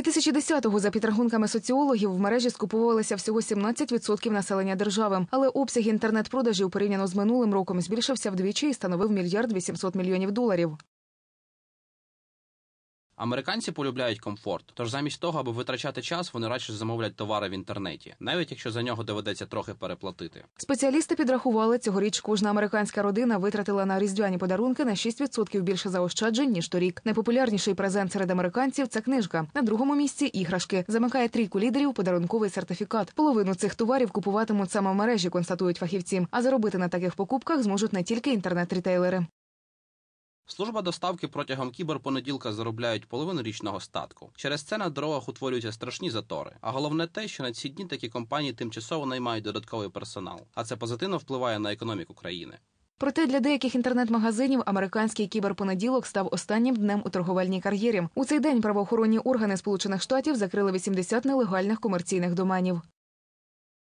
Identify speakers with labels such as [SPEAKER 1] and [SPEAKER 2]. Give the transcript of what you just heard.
[SPEAKER 1] 2010-го, за підрахунками соціологів, в мережі скуповувалися всього 17% населення держави. Але обсяг інтернет-продажів порівняно з минулим роком збільшився вдвічі і становив мільярд 800 мільйонів доларів.
[SPEAKER 2] Американці полюбляють комфорт, тож замість того, аби витрачати час, вони радше замовлять товари в інтернеті, навіть якщо за нього доведеться трохи переплатити.
[SPEAKER 1] Спеціалісти підрахували цьогоріч, кожна американська родина витратила на різдвяні подарунки на 6% більше заощаджень ніж торік. Найпопулярніший презент серед американців це книжка. На другому місці іграшки замикає трійку лідерів подарунковий сертифікат. Половину цих товарів купуватимуть саме в мережі, констатують фахівці. А заробити на таких покупках зможуть не тільки інтернет-рітейлери.
[SPEAKER 2] Служба доставки протягом кіберпонеділка заробляють половину річного статку. Через це на дорогах утворюються страшні затори. А головне те, що на ці дні такі компанії тимчасово наймають додатковий персонал, а це позитивно впливає на економіку країни.
[SPEAKER 1] Проте для деяких інтернет-магазинів американський кіберпонеділок став останнім днем у торговельній кар'єрі. У цей день правоохоронні органи Сполучених Штатів закрили 80 нелегальних комерційних доменів.